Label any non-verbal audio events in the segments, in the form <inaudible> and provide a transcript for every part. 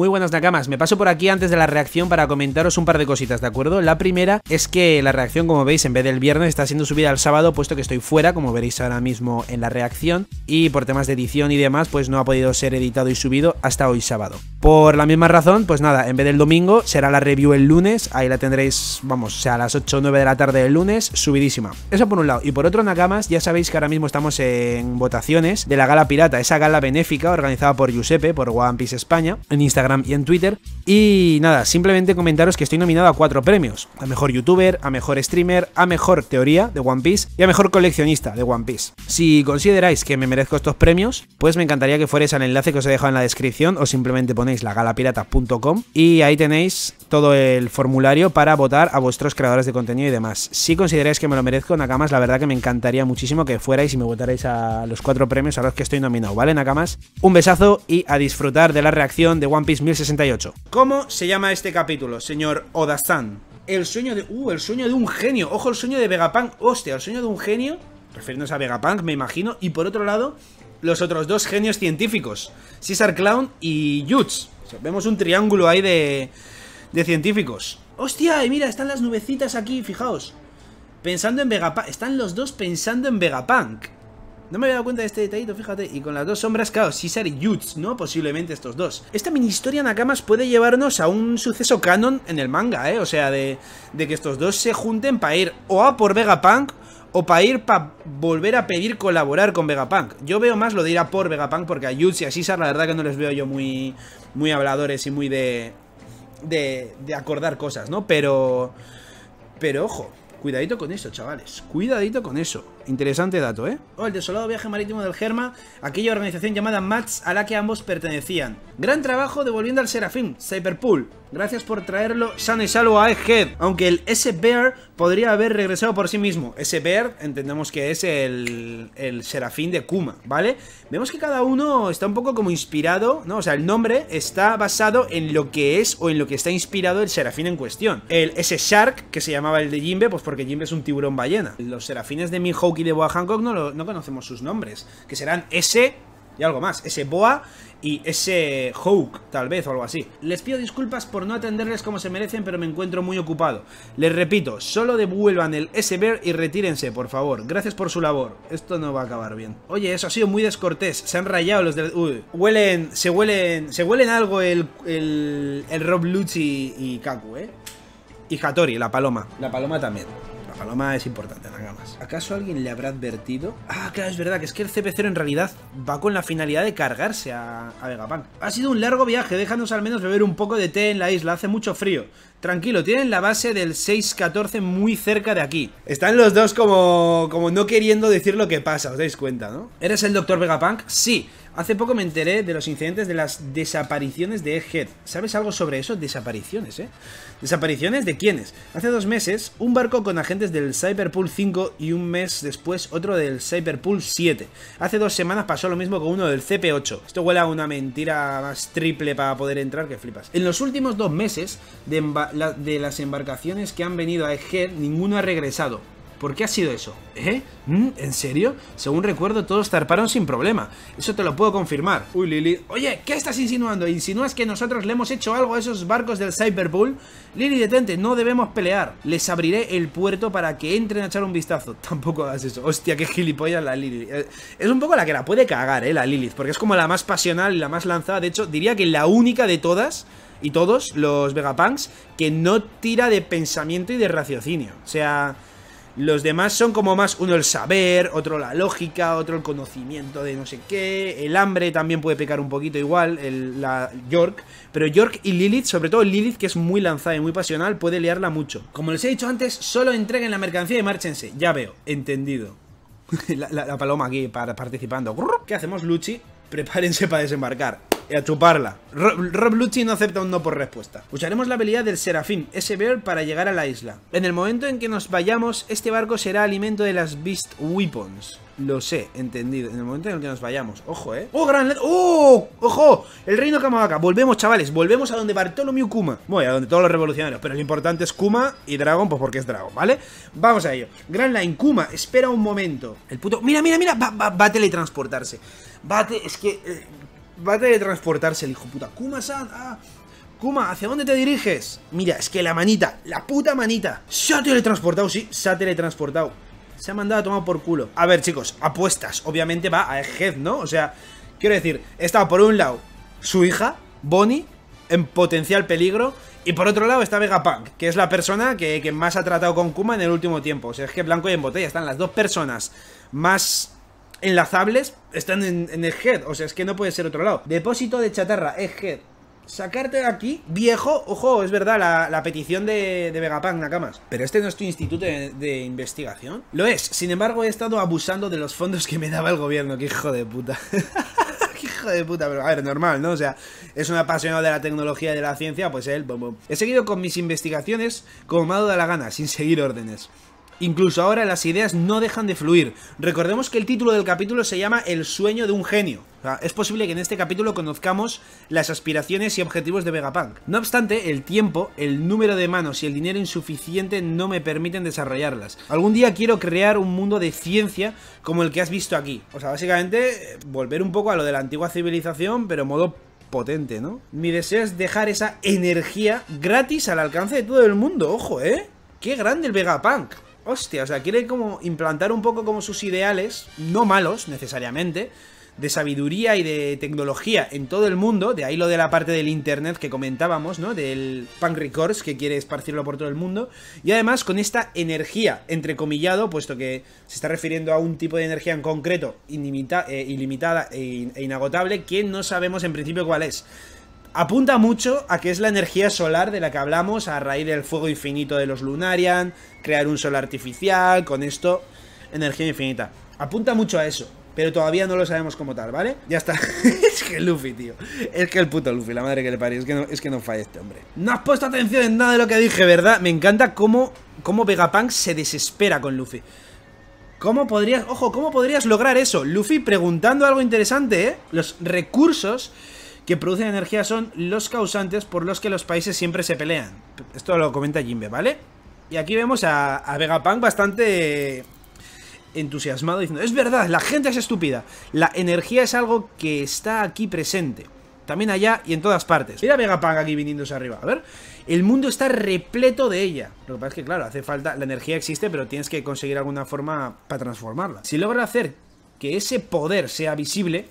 Muy buenas Nakamas, me paso por aquí antes de la reacción para comentaros un par de cositas, ¿de acuerdo? La primera es que la reacción, como veis, en vez del viernes está siendo subida al sábado, puesto que estoy fuera, como veréis ahora mismo en la reacción, y por temas de edición y demás, pues no ha podido ser editado y subido hasta hoy sábado. Por la misma razón, pues nada, en vez del domingo será la review el lunes, ahí la tendréis, vamos, o sea, a las 8 o 9 de la tarde del lunes, subidísima. Eso por un lado. Y por otro, Nakamas, ya sabéis que ahora mismo estamos en votaciones de la Gala Pirata, esa gala benéfica organizada por Giuseppe, por One Piece España, en Instagram y en Twitter. Y nada, simplemente comentaros que estoy nominado a cuatro premios: a mejor youtuber, a mejor streamer, a mejor teoría de One Piece y a mejor coleccionista de One Piece. Si consideráis que me merezco estos premios, pues me encantaría que fuerais al enlace que os he dejado en la descripción o simplemente ponéis lagalapirata.com y ahí tenéis todo el formulario para votar a vuestros creadores de contenido y demás. Si consideráis que me lo merezco, Nakamas, la verdad que me encantaría muchísimo que fuerais y me votarais a los cuatro premios a los que estoy nominado, ¿vale, Nakamas? Un besazo y a disfrutar de la reacción de One Piece ¿Cómo se llama este capítulo, señor oda El sueño de... Uh, el sueño de un genio. Ojo, el sueño de Vegapunk. Hostia, el sueño de un genio. Refiriéndose a Vegapunk, me imagino. Y por otro lado, los otros dos genios científicos. César Clown y Jutz. vemos un triángulo ahí de... De científicos. ¡Hostia! Y mira, están las nubecitas aquí, fijaos. Pensando en Vegapunk. Están los dos pensando en Vegapunk. No me había dado cuenta de este detallito, fíjate. Y con las dos sombras, claro, César y Jutz, ¿no? Posiblemente estos dos. Esta mini historia, Nakamas, puede llevarnos a un suceso canon en el manga, ¿eh? O sea, de, que estos dos se junten para ir o a por Vegapunk o para ir para volver a pedir colaborar con Vegapunk. Yo veo más lo de ir a por Vegapunk porque a Jutz y a César la verdad que no les veo yo muy, muy habladores y muy de, de, de acordar cosas, ¿no? Pero, pero ojo, cuidadito con eso, chavales. Cuidadito con eso interesante dato, ¿eh? Oh, el desolado viaje marítimo del Germa, aquella organización llamada Mats a la que ambos pertenecían. Gran trabajo devolviendo al Serafín, Cyberpool. Gracias por traerlo San y salvo a Egghead. Aunque el S-Bear podría haber regresado por sí mismo. S-Bear, entendemos que es el, el Serafín de Kuma, ¿vale? Vemos que cada uno está un poco como inspirado, ¿no? O sea, el nombre está basado en lo que es o en lo que está inspirado el Serafín en cuestión. El S-Shark, que se llamaba el de Jimbe, pues porque Jimbe es un tiburón ballena. Los Serafines de Mihawk de Boa Hancock no, conocemos sus nombres, que serán S y algo más, ese Boa y ese Hawk, tal vez, o algo así. Les pido disculpas por no atenderles como se merecen, pero me encuentro muy ocupado. Les repito, solo devuelvan el Bear y retírense, por favor. Gracias por su labor. Esto no va a acabar bien. Oye, eso ha sido muy descortés. Se han rayado los del... Uy, huelen... Se huelen... Se huelen algo el... El, Rob Lucci y, Kaku, ¿eh? Y Hattori, la paloma. La paloma también paloma es importante, nada más. ¿Acaso alguien le habrá advertido? Ah, claro, es verdad, que es que el CP0 en realidad va con la finalidad de cargarse a, a Vegapunk. Ha sido un largo viaje, déjanos al menos beber un poco de té en la isla, hace mucho frío. Tranquilo, tienen la base del 614 muy cerca de aquí. Están los dos como, como no queriendo decir lo que pasa, os dais cuenta, ¿no? ¿Eres el Dr. Vegapunk? Sí. Hace poco me enteré de los incidentes de las desapariciones de Egghead. ¿Sabes algo sobre eso? Desapariciones, ¿eh? ¿Desapariciones de quiénes? Hace dos meses, un barco con agentes del Cyberpool 5 y un mes después otro del Cyberpool 7. Hace dos semanas pasó lo mismo con uno del CP8. Esto huele a una mentira más triple para poder entrar que flipas. En los últimos dos meses de, las embarcaciones que han venido a Egghead, ninguno ha regresado. ¿Por qué ha sido eso? ¿Eh? ¿Mm? ¿En serio? Según recuerdo, todos zarparon sin problema. Eso te lo puedo confirmar. Uy, Lilith. Oye, ¿qué estás insinuando? ¿Insinúas que nosotros le hemos hecho algo a esos barcos del Cyberpool? Lily, detente, no debemos pelear. Les abriré el puerto para que entren a echar un vistazo. <laughs> Tampoco hagas eso. Hostia, qué gilipollas la Lily. Eh, es un poco la que la puede cagar, ¿eh? La Lilith. Porque es como la más pasional y la más lanzada. De hecho, diría que la única de todas y todos los Vegapunks que no tira de pensamiento y de raciocinio. O sea, los demás son como más uno el saber, otro la lógica, otro el conocimiento de no sé qué. El hambre también puede pecar un poquito igual, el, la York. Pero York y Lilith, sobre todo Lilith, que es muy lanzada y muy pasional, puede liarla mucho. Como les he dicho antes, solo entreguen la mercancía y márchense. Ya veo, entendido. <laughs> la, paloma aquí participando. ¿Qué hacemos, Luchi? Prepárense para desembarcar y a chuparla. Rob, Lucci no acepta un no por respuesta. Usaremos la habilidad del Serafín, ese Bear, para llegar a la isla. En el momento en que nos vayamos, este barco será alimento de las Beast Weapons. Lo sé, entendido. En el momento en el que nos vayamos. Ojo, ¿eh? ¡Oh, gran... ¡Oh! ¡Ojo! El reino Kamabaka. Volvemos, chavales. Volvemos a donde Bartolomeu Kuma. Voy a donde todos los revolucionarios. Pero lo importante es Kuma y Dragon, pues porque es Dragon, ¿vale? Vamos a ello. Grand Line Kuma. Espera un momento. El puto... Mira, mira, mira. Va, a teletransportarse. Va Es que... Eh, va a teletransportarse el hijo puta. Kuma-san, ah. Kuma, ¿hacia dónde te diriges? Mira, es que la manita, la puta manita, se ha teletransportado, sí, se ha teletransportado. Se ha mandado a tomar por culo. A ver, chicos, apuestas. Obviamente va a Ejez, ¿no? O sea, quiero decir, está por un lado su hija, Bonnie, en potencial peligro. Y por otro lado está Vegapunk, que es la persona que, que más ha tratado con Kuma en el último tiempo. O sea, es que blanco y en botella están las dos personas más enlazables están en, el head. O sea, es que no puede ser otro lado. Depósito de chatarra, es head sacarte de aquí, viejo, ojo, es verdad, la, petición de, de Vegapunk Nakamas. Pero este no es tu instituto de, investigación. Lo es, sin embargo, he estado abusando de los fondos que me daba el gobierno, que hijo de puta. <laughs> qué hijo de puta, pero a ver, normal, ¿no? O sea, es un apasionado de la tecnología y de la ciencia, pues él, bom, bom. He seguido con mis investigaciones como me ha dado la gana, sin seguir órdenes. Incluso ahora las ideas no dejan de fluir. Recordemos que el título del capítulo se llama El sueño de un genio. es posible que en este capítulo conozcamos las aspiraciones y objetivos de Vegapunk. No obstante, el tiempo, el número de manos y el dinero insuficiente no me permiten desarrollarlas. Algún día quiero crear un mundo de ciencia como el que has visto aquí. O sea, básicamente eh, volver un poco a lo de la antigua civilización, pero modo potente, ¿no? Mi deseo es dejar esa energía gratis al alcance de todo el mundo, ojo, ¿eh? ¡Qué grande el Vegapunk! hostia, o sea, quiere como implantar un poco como sus ideales, no malos necesariamente, de sabiduría y de tecnología en todo el mundo, de ahí lo de la parte del internet que comentábamos, ¿no? Del Punk Records que quiere esparcirlo por todo el mundo, y además con esta energía, entrecomillado, puesto que se está refiriendo a un tipo de energía en concreto, eh, ilimitada e, e inagotable, que no sabemos en principio cuál es apunta mucho a que es la energía solar de la que hablamos a raíz del fuego infinito de los Lunarian, crear un sol artificial, con esto, energía infinita. Apunta mucho a eso, pero todavía no lo sabemos como tal, ¿vale? Ya está. <laughs> es que Luffy, tío. Es que el puto Luffy, la madre que le parió. Es que no, es que no falla este hombre. No has puesto atención en nada de lo que dije, ¿verdad? Me encanta cómo, cómo Vegapunk se desespera con Luffy. ¿Cómo podrías, ojo, cómo podrías lograr eso? Luffy preguntando algo interesante, ¿eh? Los recursos que producen energía son los causantes por los que los países siempre se pelean. Esto lo comenta Jimbe, ¿vale? Y aquí vemos a, Vegapunk bastante entusiasmado diciendo, es verdad, la gente es estúpida, la energía es algo que está aquí presente también allá y en todas partes. Mira Vegapunk aquí viniéndose arriba, a ver. El mundo está repleto de ella. Lo que pasa es que, claro, hace falta, la energía existe, pero tienes que conseguir alguna forma para transformarla. Si logra hacer que ese poder sea visible,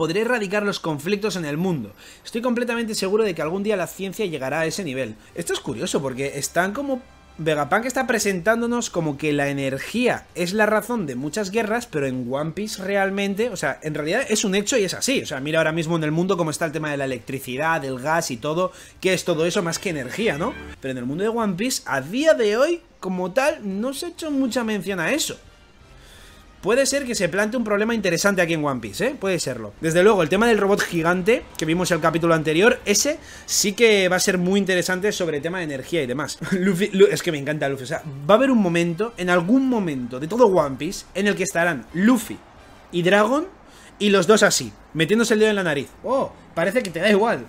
Podré erradicar los conflictos en el mundo. Estoy completamente seguro de que algún día la ciencia llegará a ese nivel. Esto es curioso porque están como Vegapunk está presentándonos como que la energía es la razón de muchas guerras, pero en One Piece realmente, o sea, en realidad es un hecho y es así. O sea, mira ahora mismo en el mundo cómo está el tema de la electricidad, del gas y todo, que es todo eso más que energía, ¿no? Pero en el mundo de One Piece, a día de hoy, como tal, no se ha hecho mucha mención a eso puede ser que se plante un problema interesante aquí en One Piece, ¿eh? Puede serlo. Desde luego, el tema del robot gigante, que vimos el capítulo anterior, ese sí que va a ser muy interesante sobre el tema de energía y demás. <laughs> es que me encanta Luffy, o sea, va a haber un momento, en algún momento de todo One Piece, en el que estarán Luffy y Dragon y los dos así, metiéndose el dedo en la nariz. Oh, parece que te da igual.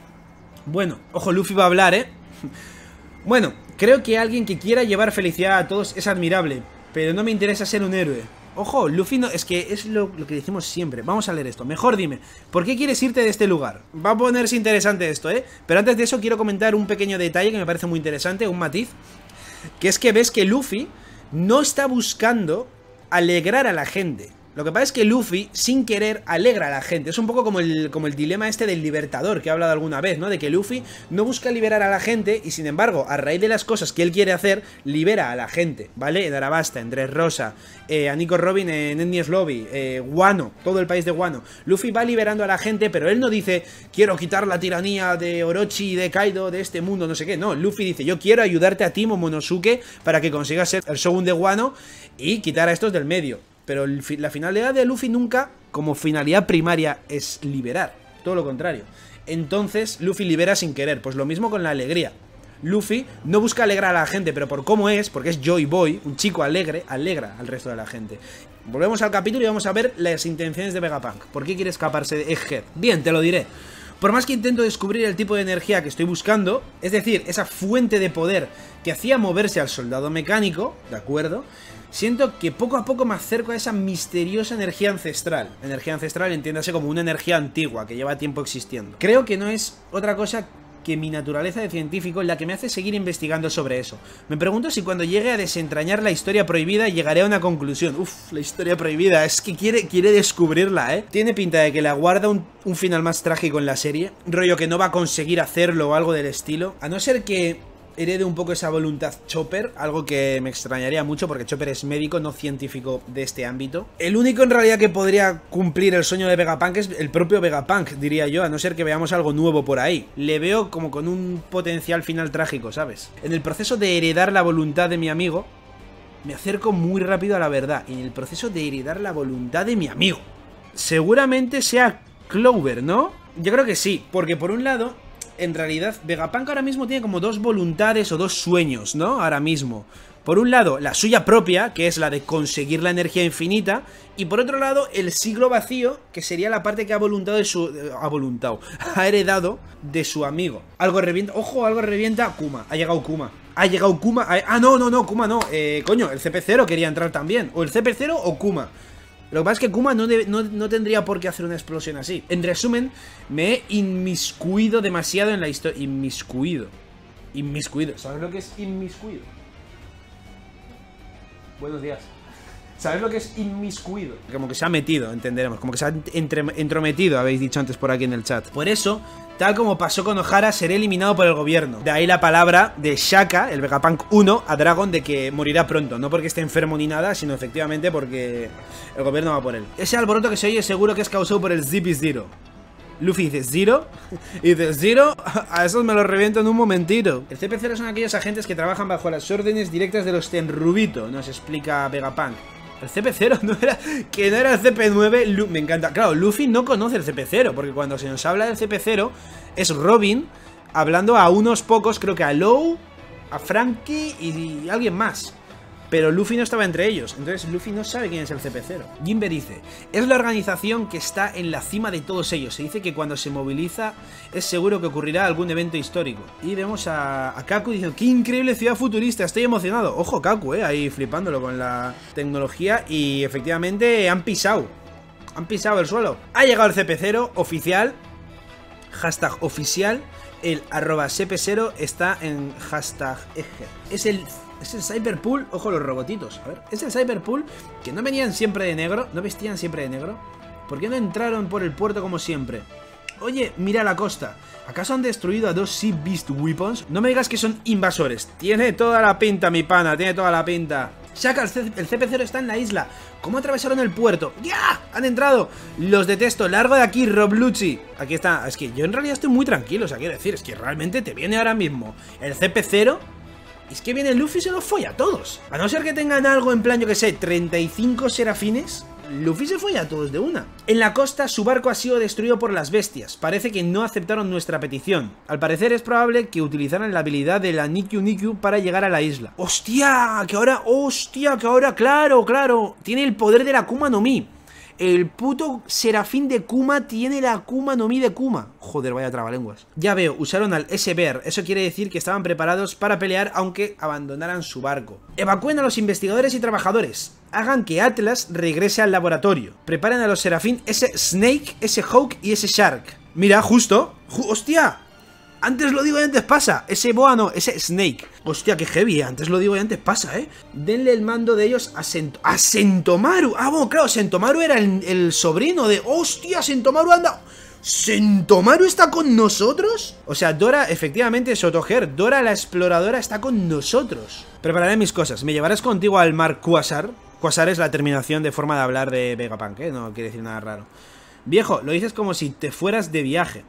Bueno, ojo, Luffy va a hablar, ¿eh? <laughs> Bueno, creo que alguien que quiera llevar felicidad a todos es admirable, pero no me interesa ser un héroe. Ojo, Luffy no, es que es lo, que decimos siempre. Vamos a leer esto. Mejor dime, ¿por qué quieres irte de este lugar? Va a ponerse interesante esto, ¿eh? Pero antes de eso quiero comentar un pequeño detalle que me parece muy interesante, un matiz. Que es que ves que Luffy no está buscando alegrar a la gente. Lo que pasa es que Luffy, sin querer, alegra a la gente. Es un poco como el, como el dilema este del libertador que he hablado alguna vez, ¿no? De que Luffy no busca liberar a la gente y, sin embargo, a raíz de las cosas que él quiere hacer, libera a la gente, ¿vale? En Arabasta, en Dressrosa, eh, a Nico Robin en Enies Lobby, Guano, eh, todo el país de Guano Luffy va liberando a la gente, pero él no dice, quiero quitar la tiranía de Orochi, de Kaido, de este mundo, no sé qué. No, Luffy dice, yo quiero ayudarte a ti, Monosuke para que consigas ser el Shogun de Guano y quitar a estos del medio. Pero la finalidad de Luffy nunca, como finalidad primaria, es liberar. Todo lo contrario. Entonces, Luffy libera sin querer. Pues lo mismo con la alegría. Luffy no busca alegrar a la gente, pero por cómo es, porque es Joy Boy, un chico alegre, alegra al resto de la gente. Volvemos al capítulo y vamos a ver las intenciones de Vegapunk. ¿Por qué quiere escaparse de Egghead? Bien, te lo diré. Por más que intento descubrir el tipo de energía que estoy buscando, es decir, esa fuente de poder que hacía moverse al soldado mecánico, ¿de acuerdo? Siento que poco a poco me acerco a esa misteriosa energía ancestral. Energía ancestral entiéndase como una energía antigua que lleva tiempo existiendo. Creo que no es otra cosa que mi naturaleza de científico es la que me hace seguir investigando sobre eso. Me pregunto si cuando llegue a desentrañar la historia prohibida llegaré a una conclusión. Uf, la historia prohibida, es que quiere, quiere descubrirla, ¿eh? Tiene pinta de que la guarda un, un final más trágico en la serie, rollo que no va a conseguir hacerlo o algo del estilo, a no ser que herede un poco esa voluntad Chopper, algo que me extrañaría mucho porque Chopper es médico, no científico de este ámbito. El único en realidad que podría cumplir el sueño de Vegapunk es el propio Vegapunk, diría yo, a no ser que veamos algo nuevo por ahí. Le veo como con un potencial final trágico, ¿sabes? En el proceso de heredar la voluntad de mi amigo, me acerco muy rápido a la verdad. En el proceso de heredar la voluntad de mi amigo. Seguramente sea Clover, ¿no? Yo creo que sí, porque por un lado en realidad, Vegapunk ahora mismo tiene como dos voluntades o dos sueños, ¿no? Ahora mismo. Por un lado, la suya propia, que es la de conseguir la energía infinita, y por otro lado, el siglo vacío, que sería la parte que ha voluntado de su. ha voluntado, <laughs> ha heredado de su amigo. Algo revienta. Ojo, algo revienta. Kuma, ha llegado Kuma. Ha llegado Kuma. ah, no, no, no, Kuma no. Eh, coño, el CP0 quería entrar también. O el CP0 o Kuma. Lo que pasa es que Kuma no, no, tendría por qué hacer una explosión así. En resumen, me he inmiscuido demasiado en la historia. Inmiscuido. Inmiscuido. ¿Sabes lo que es inmiscuido? Buenos días. ¿Sabéis lo que es inmiscuido? Como que se ha metido, entenderemos. Como que se ha entrometido, habéis dicho antes por aquí en el chat. Por eso, tal como pasó con O'Hara, Seré eliminado por el gobierno. De ahí la palabra de Shaka, el Vegapunk 1, a Dragon de que morirá pronto. No porque esté enfermo ni nada, sino efectivamente porque el gobierno va por él. Ese alboroto que se oye seguro que es causado por el Zippy Zero. Luffy dice Zero <laughs> y dice Zero, <laughs> a esos me lo reviento en un momentito. El CP0 son aquellos agentes que trabajan bajo las órdenes directas de los Tenrubito, nos explica Vegapunk. El CP0 <laughs> no era... Que no era el CP9. me encanta. Claro, Luffy no conoce el CP0. Porque cuando se nos habla del CP0 es Robin hablando a unos pocos. Creo que a Lou a Frankie y alguien más pero Luffy no estaba entre ellos, entonces Luffy no sabe quién es el CP0. Jimbe dice, es la organización que está en la cima de todos ellos, se dice que cuando se moviliza es seguro que ocurrirá algún evento histórico. Y vemos a, a Kaku diciendo, qué increíble ciudad futurista, estoy emocionado. Ojo Kaku, eh, ahí flipándolo con la tecnología y efectivamente han pisado, han pisado el suelo. Ha llegado el CP0 oficial, hashtag oficial, el arroba cp0 está en hashtag eje. Es el es el Cyberpool, ojo los robotitos, a ver. Es el Cyberpool que no venían siempre de negro, no vestían siempre de negro. ¿Por qué no entraron por el puerto como siempre? Oye, mira la costa. ¿Acaso han destruido a dos Sea Beast Weapons? No me digas que son invasores. Tiene toda la pinta, mi pana, tiene toda la pinta. Shaka, el, CP0 está en la isla. ¿Cómo atravesaron el puerto? ¡Ya! ¡Han entrado! Los detesto. Largo de aquí, Robluchi. Aquí está. Es que yo en realidad estoy muy tranquilo, o sea, quiero decir, es que realmente te viene ahora mismo el CP0 es que viene Luffy se los folla a todos. A no ser que tengan algo en plan, yo que sé, 35 serafines, Luffy se folla a todos de una. En la costa, su barco ha sido destruido por las bestias. Parece que no aceptaron nuestra petición. Al parecer es probable que utilizaran la habilidad de la Nikyu Nikyu para llegar a la isla. ¡Hostia! Que ahora... ¡Hostia! Que ahora... ¡Claro, claro! Tiene el poder de la Kuma no Mi. El puto serafín de Kuma tiene la Kuma no mi de Kuma. Joder, vaya trabalenguas. Ya veo, usaron al S-Bear. Eso quiere decir que estaban preparados para pelear aunque abandonaran su barco. Evacúen a los investigadores y trabajadores. Hagan que Atlas regrese al laboratorio. Preparen a los serafín ese Snake, ese Hawk y ese Shark. Mira, justo. ¡Hostia! Antes lo digo y antes pasa. Ese Boa no, ese Snake. Hostia, qué heavy, eh. antes lo digo y antes pasa, ¿eh? Denle el mando de ellos a, a Sentomaru. Ah, bueno, claro, Sentomaru era el, sobrino de... Hostia, Sentomaru anda... ¿Sentomaru está con nosotros? O sea, Dora, efectivamente, Sotoher. Dora la exploradora está con nosotros. Prepararé mis cosas. Me llevarás contigo al mar Quasar. Quasar es la terminación de forma de hablar de Vegapunk, ¿eh? No quiere decir nada raro. Viejo, lo dices como si te fueras de viaje.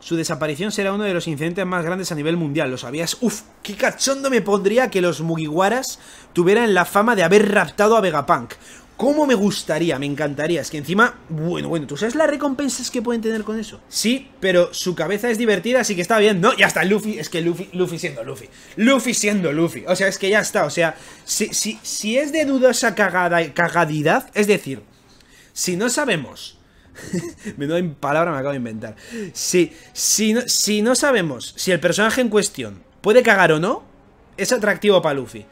Su desaparición será uno de los incidentes más grandes a nivel mundial, ¿lo sabías? Uf, qué cachondo me pondría que los Mugiwaras tuvieran la fama de haber raptado a Vegapunk. ¿Cómo me gustaría? Me encantaría. Es que encima, bueno, bueno, ¿tú sabes las recompensas que pueden tener con eso? Sí, pero su cabeza es divertida, así que está bien, ¿no? Ya está, Luffy, es que Luffy, Luffy siendo Luffy. Luffy siendo Luffy. O sea, es que ya está, o sea, si, si, si es de dudosa cagada, cagadidad, es decir, si no sabemos <laughs> Menuda palabra me acabo de inventar. Si, si, si no sabemos si el personaje en cuestión puede cagar o no, es atractivo para Luffy.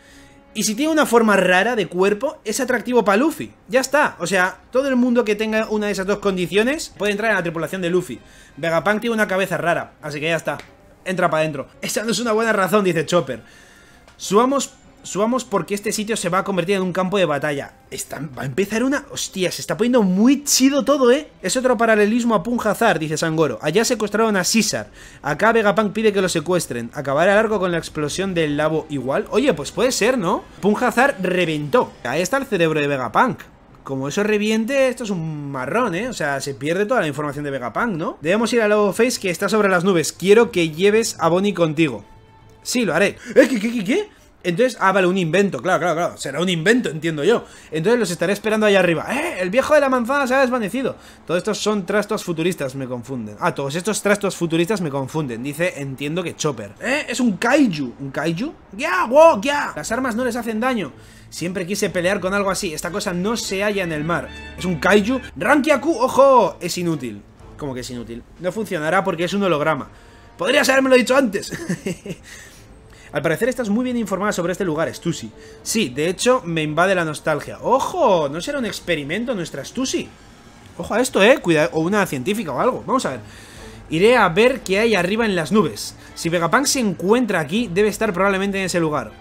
Y si tiene una forma rara de cuerpo, es atractivo para Luffy. Ya está. O sea, todo el mundo que tenga una de esas dos condiciones puede entrar en la tripulación de Luffy. Vegapunk tiene una cabeza rara, así que ya está. Entra para adentro. Esa no es una buena razón, dice Chopper. Subamos Subamos porque este sitio se va a convertir en un campo de batalla. Está, va a empezar una... Hostia, se está poniendo muy chido todo, ¿eh? Es otro paralelismo a Punjazar, dice Sangoro. Allá secuestraron a César. Acá Vegapunk pide que lo secuestren. Acabará largo con la explosión del labo igual. Oye, pues puede ser, ¿no? Punjazar reventó. Ahí está el cerebro de Vegapunk como eso reviente, esto es un marrón, ¿eh? O sea, se pierde toda la información de Vegapunk, ¿no? Debemos ir al Lobo Face que está sobre las nubes. Quiero que lleves a Bonnie contigo. Sí, lo haré. ¿Eh? ¿Qué? ¿Qué? ¿Qué? qué? Entonces, ah, vale, un invento, claro, claro, claro. Será un invento, entiendo yo. Entonces los estaré esperando allá arriba. ¡Eh! El viejo de la manzana se ha desvanecido. Todos estos son trastos futuristas, me confunden. Ah, todos estos trastos futuristas me confunden. Dice, entiendo que Chopper. ¡Eh! Es un kaiju. ¿Un kaiju? ¡Ya! ¡Wow! ¡Ya! Las armas no les hacen daño. Siempre quise pelear con algo así. Esta cosa no se halla en el mar. Es un kaiju. ¡Rankiaku! ¡Ojo! Es inútil. Como que es inútil. No funcionará porque es un holograma. Podrías haberme lo dicho antes. <laughs> Al parecer estás muy bien informada sobre este lugar, Stussy. Sí, de hecho, me invade la nostalgia. ¡Ojo! ¿No será un experimento nuestra Stussy? Ojo a esto, eh, cuidado, o una científica o algo, vamos a ver. Iré a ver qué hay arriba en las nubes. Si Vegapunk se encuentra aquí, debe estar probablemente en ese lugar.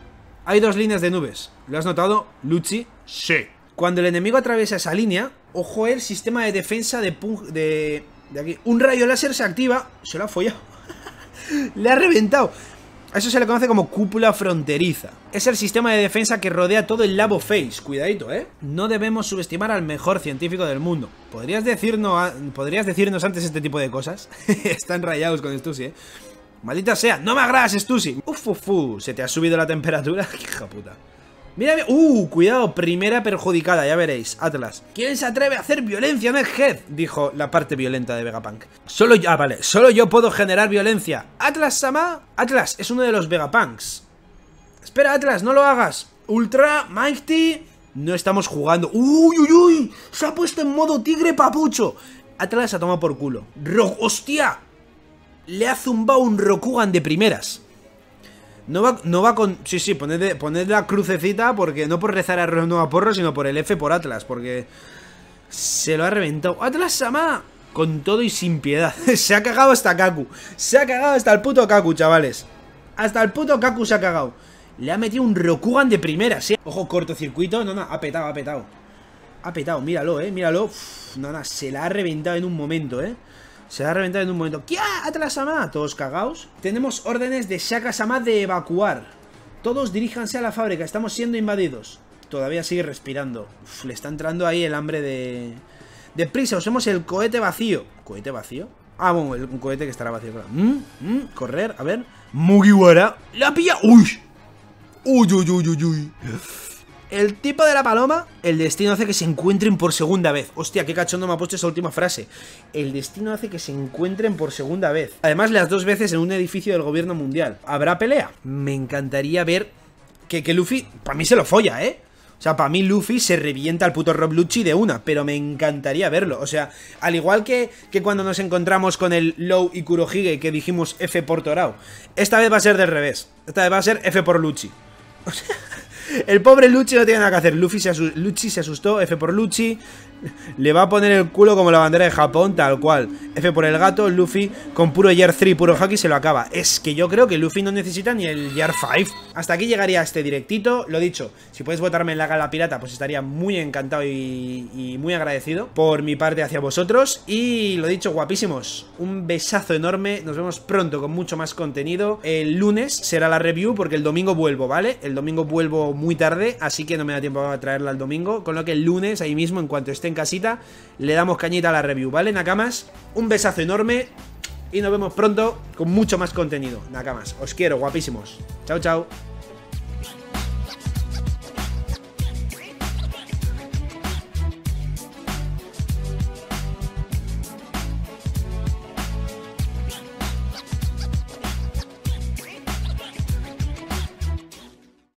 Hay dos líneas de nubes. ¿Lo has notado, Luchi? Sí. Cuando el enemigo atraviesa esa línea, ojo el sistema de defensa de, de, de aquí. Un rayo láser se activa. Se lo ha follado. <laughs> Le ha reventado. Eso se le conoce como cúpula fronteriza. Es el sistema de defensa que rodea todo el Labo Face. Cuidadito, ¿eh? No debemos subestimar al mejor científico del mundo. ¿Podrías, decirnos, ¿podrías decirnos antes este tipo de cosas? <laughs> Están rayados con Stussy, ¿eh? Maldita sea, no me agradas, Stussy. Uf, uf, uf, se te ha subido la temperatura. <laughs> Hija puta. Mira, uh, cuidado, primera perjudicada, ya veréis, Atlas. ¿Quién se atreve a hacer violencia en el head? Dijo la parte violenta de Vegapunk. Solo yo, ah, vale, solo yo puedo generar violencia. Atlas Sama, Atlas es uno de los Vegapunks. Espera, Atlas, no lo hagas. Ultra, Mighty, no estamos jugando. Uy, uy, uy, se ha puesto en modo tigre papucho. Atlas ha tomado por culo. hostia. Le ha zumbado un Rokugan de primeras. No va, no va con... Sí, sí, poned, la crucecita porque no por rezar a a Porro, sino por el F por Atlas, porque se lo ha reventado. ¡Atlas Sama! Con todo y sin piedad. <laughs> se ha cagado hasta Kaku. Se ha cagado hasta el puto Kaku, chavales. Hasta el puto Kaku se ha cagado. Le ha metido un Rokugan de primera, sí. Ojo, cortocircuito. No, no, ha petado, ha petado. Ha petado, míralo, eh, míralo. no, no, se la ha reventado en un momento, eh. Se va a reventar en un momento. ¡Kia! ¡Atlasama! Todos cagaos. Tenemos órdenes de Shaka-sama de evacuar. Todos diríjanse a la fábrica. Estamos siendo invadidos. Todavía sigue respirando. Uf, le está entrando ahí el hambre de... Deprisa, usemos el cohete vacío. ¿Cohete vacío? Ah, bueno, el, cohete que estará vacío. Mm, mm, correr, a ver. Mugiwara. ¡La pilla! ¡Uy! ¡Uy, uy, uy, uy! uy! El tipo de la paloma, el destino hace que se encuentren por segunda vez. Hostia, qué cachondo me ha puesto esa última frase. El destino hace que se encuentren por segunda vez. Además, las dos veces en un edificio del gobierno mundial. ¿Habrá pelea? Me encantaría ver que, Luffy... Para mí se lo folla, ¿eh? O sea, para mí Luffy se revienta al puto Rob Lucci de una, pero me encantaría verlo. O sea, al igual que, que cuando nos encontramos con el Low y Kurohige que dijimos F por Torao, esta vez va a ser del revés. Esta vez va a ser F por Lucci. <laughs> O sea... El pobre Luchi no tiene nada que hacer. Luffy se Luchi se asustó, F por Luchi. Le va a poner el culo como la bandera de Japón, tal cual. F por el gato, Luffy con puro Year 3, puro Haki se lo acaba. Es que yo creo que Luffy no necesita ni el Year 5. Hasta aquí llegaría este directito. Lo dicho, si puedes votarme en la gala pirata, pues estaría muy encantado y, y muy agradecido por mi parte hacia vosotros. Y lo dicho, guapísimos, un besazo enorme. Nos vemos pronto con mucho más contenido. El lunes será la review porque el domingo vuelvo, ¿vale? El domingo vuelvo muy tarde, así que no me da tiempo a traerla el domingo. Con lo que el lunes, ahí mismo, en cuanto esté casita, le damos cañita a la review, ¿vale, Nakamas? Un besazo enorme y nos vemos pronto con mucho más contenido, Nakamas. Os quiero, guapísimos. Chao, chao.